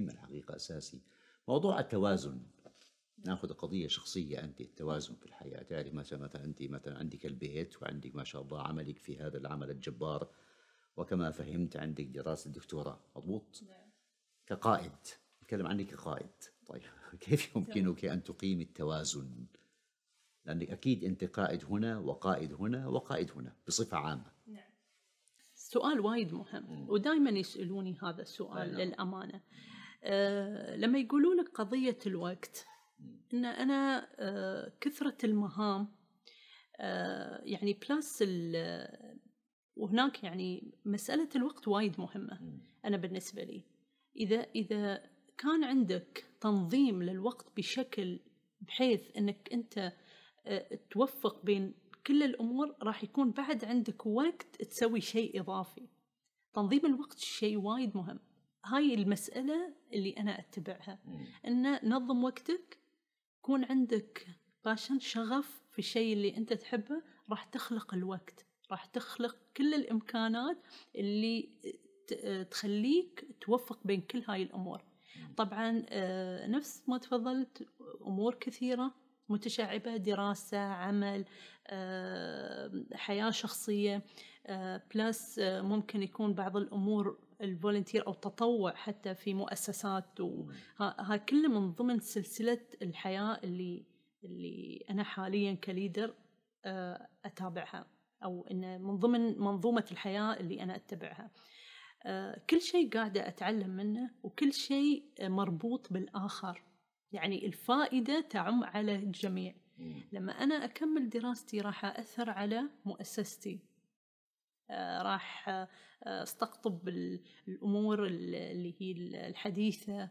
مهم الحقيقة أساسي موضوع التوازن ناخذ قضية شخصية أنت التوازن في الحياة تعرف مثلا مثلا أنت مثلا عندك البيت وعندك ما شاء الله عملك في هذا العمل الجبار وكما فهمت عندك دراسة الدكتوراه مضبوط؟ نعم. كقائد نتكلم عنك كقائد طيب كيف يمكنك أن تقيم التوازن؟ لأنك أكيد أنت قائد هنا وقائد هنا وقائد هنا بصفة عامة نعم سؤال وايد مهم ودائما يسألوني هذا السؤال نعم. للأمانة آه، لما يقولوا لك قضية الوقت إن أنا آه، كثرة المهام آه، يعني بلاس وهناك يعني مسألة الوقت وايد مهمة أنا بالنسبة لي إذا إذا كان عندك تنظيم للوقت بشكل بحيث أنك أنت توفق بين كل الأمور راح يكون بعد عندك وقت تسوي شيء إضافي تنظيم الوقت شيء وايد مهم هاي المسألة اللي أنا أتبعها أن نظم وقتك يكون عندك باشن شغف في الشيء اللي أنت تحبه راح تخلق الوقت راح تخلق كل الإمكانات اللي تخليك توفق بين كل هاي الأمور طبعا آه، نفس ما تفضلت أمور كثيرة متشعبة دراسة عمل آه، حياة شخصية بلس آه، آه، ممكن يكون بعض الامور الفولنتير او التطوع حتى في مؤسسات وها كله من ضمن سلسله الحياه اللي اللي انا حاليا كليدر آه، اتابعها او انه من ضمن منظومه الحياه اللي انا اتبعها. كل شيء قاعده اتعلم منه وكل شيء مربوط بالاخر. يعني الفائده تعم على الجميع. لما انا اكمل دراستي راح اثر على مؤسستي آه، راح آه، استقطب الأمور اللي هي الحديثة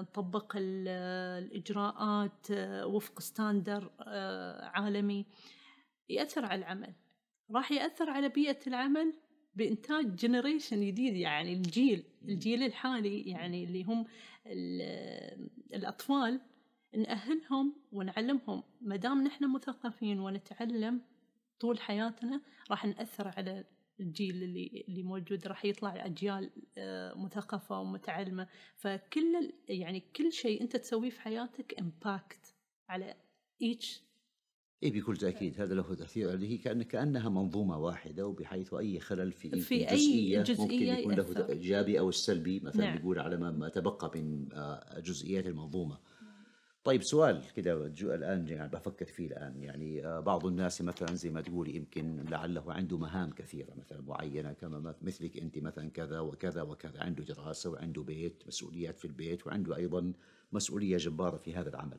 نطبق آه، الإجراءات وفق ستاندر عالمي يأثر على العمل راح يأثر على بيئة العمل بإنتاج جنريشن جديد يعني الجيل الجيل الحالي يعني اللي هم الأطفال نأهلهم ونعلمهم ما دام نحن مثقفين ونتعلم طول حياتنا راح نأثر على الجيل اللي اللي موجود راح يطلع اجيال آه، مثقفه ومتعلمه فكل يعني كل شيء انت تسويه في حياتك امباكت على ايتش اي بكل تاكيد هذا له تاثير عليه كان كانها منظومه واحده وبحيث اي خلل في, في جزئيه, أي جزئية ممكن يكون له ايجابي او السلبي مثلا نعم. يقول على ما تبقى من آه، جزئيات المنظومه طيب سؤال كده الان يعني بفكر فيه الان يعني آه، بعض الناس مثلا زي ما تقولي يمكن لعله عنده مهام كثيره مثلا معينه كما مثلك انت مثلا كذا وكذا وكذا عنده دراسه وعنده بيت مسؤوليات في البيت وعنده ايضا مسؤوليه جباره في هذا العمل.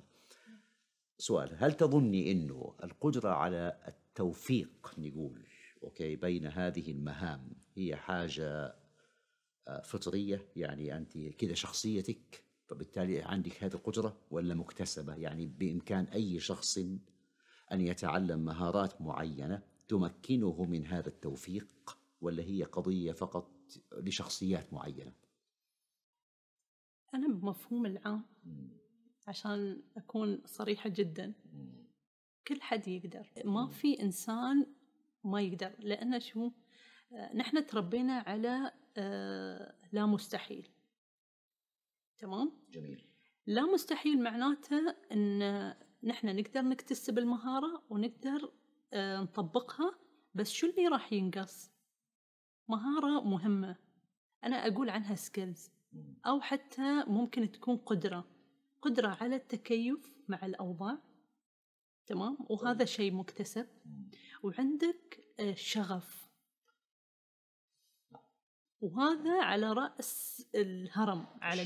سؤال هل تظني انه القدره على التوفيق نقول اوكي بين هذه المهام هي حاجه آه، فطريه يعني انت كده شخصيتك فبالتالي عندك هذه القدرة ولا مكتسبة يعني بإمكان أي شخص أن يتعلم مهارات معينة تمكنه من هذا التوفيق ولا هي قضية فقط لشخصيات معينة أنا بمفهوم العام عشان أكون صريحة جدا كل حد يقدر ما في إنسان ما يقدر لأن شو آه، نحن تربينا على آه، لا مستحيل تمام؟ جميل لا مستحيل معناته ان نحن نقدر نكتسب المهارة ونقدر آه، نطبقها بس شو اللي راح ينقص؟ مهارة مهمة أنا أقول عنها سكيلز أو حتى ممكن تكون قدرة قدرة على التكيف مع الأوضاع تمام وهذا طيب. شيء مكتسب وعندك آه، شغف وهذا على رأس الهرم على